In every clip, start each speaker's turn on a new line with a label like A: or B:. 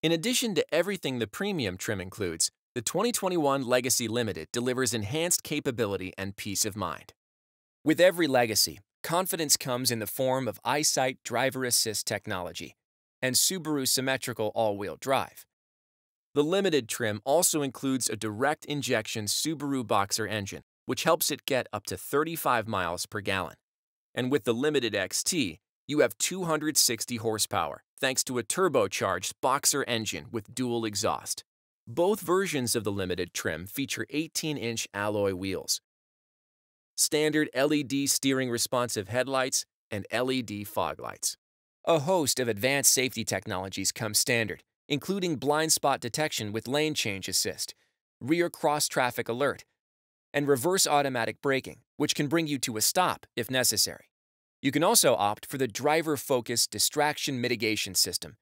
A: In addition to everything the premium trim includes, the 2021 Legacy Limited delivers enhanced capability and peace of mind. With every Legacy, confidence comes in the form of EyeSight driver assist technology and Subaru symmetrical all-wheel drive. The Limited trim also includes a direct injection Subaru Boxer engine, which helps it get up to 35 miles per gallon. And with the Limited XT, you have 260 horsepower, thanks to a turbocharged boxer engine with dual exhaust. Both versions of the limited trim feature 18-inch alloy wheels, standard LED steering responsive headlights, and LED fog lights. A host of advanced safety technologies come standard, including blind spot detection with lane change assist, rear cross-traffic alert, and reverse automatic braking, which can bring you to a stop if necessary. You can also opt for the driver focused distraction mitigation system,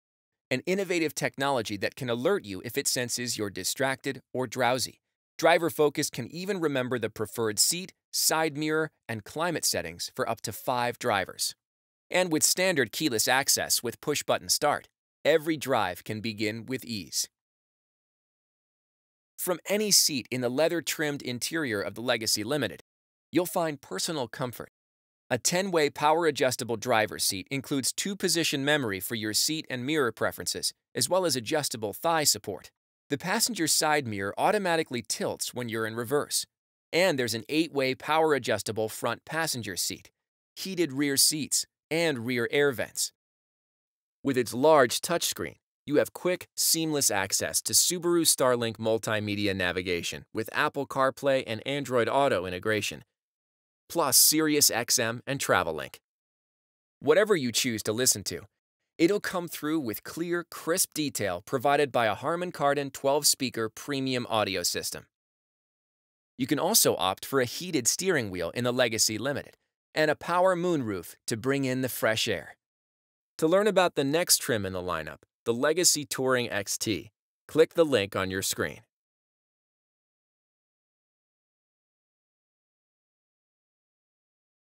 A: an innovative technology that can alert you if it senses you're distracted or drowsy. Driver Focus can even remember the preferred seat, side mirror, and climate settings for up to five drivers. And with standard keyless access with push button start, every drive can begin with ease. From any seat in the leather trimmed interior of the Legacy Limited, you'll find personal comfort a 10-way power-adjustable driver's seat includes two-position memory for your seat and mirror preferences, as well as adjustable thigh support. The passenger side mirror automatically tilts when you're in reverse. And there's an 8-way power-adjustable front passenger seat, heated rear seats, and rear air vents. With its large touchscreen, you have quick, seamless access to Subaru Starlink multimedia navigation with Apple CarPlay and Android Auto integration, plus SiriusXM and TravelLink. Whatever you choose to listen to, it'll come through with clear, crisp detail provided by a Harman Kardon 12-speaker premium audio system. You can also opt for a heated steering wheel in the Legacy Limited and a power moonroof to bring in the fresh air. To learn about the next trim in the lineup, the Legacy Touring XT, click the link on your screen.